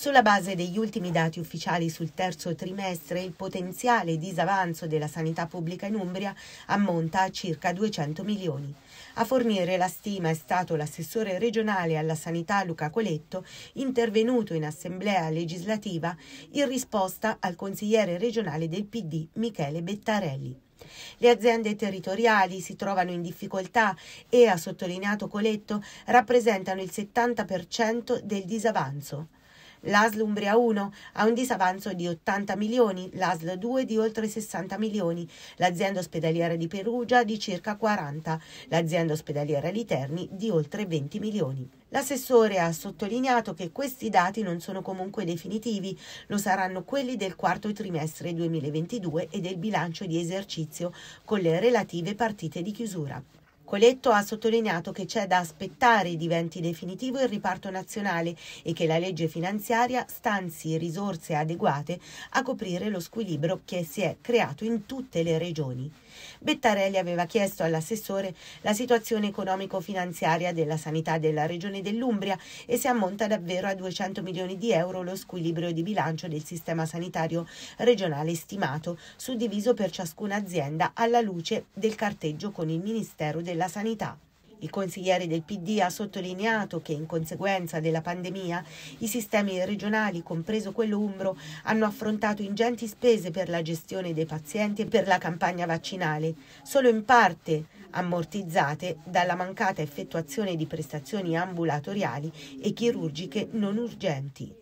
Sulla base degli ultimi dati ufficiali sul terzo trimestre, il potenziale disavanzo della sanità pubblica in Umbria ammonta a circa 200 milioni. A fornire la stima è stato l'assessore regionale alla sanità Luca Coletto, intervenuto in assemblea legislativa in risposta al consigliere regionale del PD Michele Bettarelli. Le aziende territoriali si trovano in difficoltà e, ha sottolineato Coletto, rappresentano il 70% del disavanzo. L'ASL Umbria 1 ha un disavanzo di 80 milioni, l'ASL 2 di oltre 60 milioni, l'azienda ospedaliera di Perugia di circa 40, l'azienda ospedaliera di Terni di oltre 20 milioni. L'assessore ha sottolineato che questi dati non sono comunque definitivi, lo saranno quelli del quarto trimestre 2022 e del bilancio di esercizio con le relative partite di chiusura. Coletto ha sottolineato che c'è da aspettare diventi definitivo il riparto nazionale e che la legge finanziaria stanzi risorse adeguate a coprire lo squilibrio che si è creato in tutte le regioni. Bettarelli aveva chiesto all'assessore la situazione economico-finanziaria della sanità della regione dell'Umbria e se ammonta davvero a 200 milioni di euro lo squilibrio di bilancio del sistema sanitario regionale stimato, suddiviso per ciascuna azienda alla luce del carteggio con il Ministero della della sanità. Il consigliere del PD ha sottolineato che in conseguenza della pandemia i sistemi regionali, compreso quello umbro, hanno affrontato ingenti spese per la gestione dei pazienti e per la campagna vaccinale, solo in parte ammortizzate dalla mancata effettuazione di prestazioni ambulatoriali e chirurgiche non urgenti.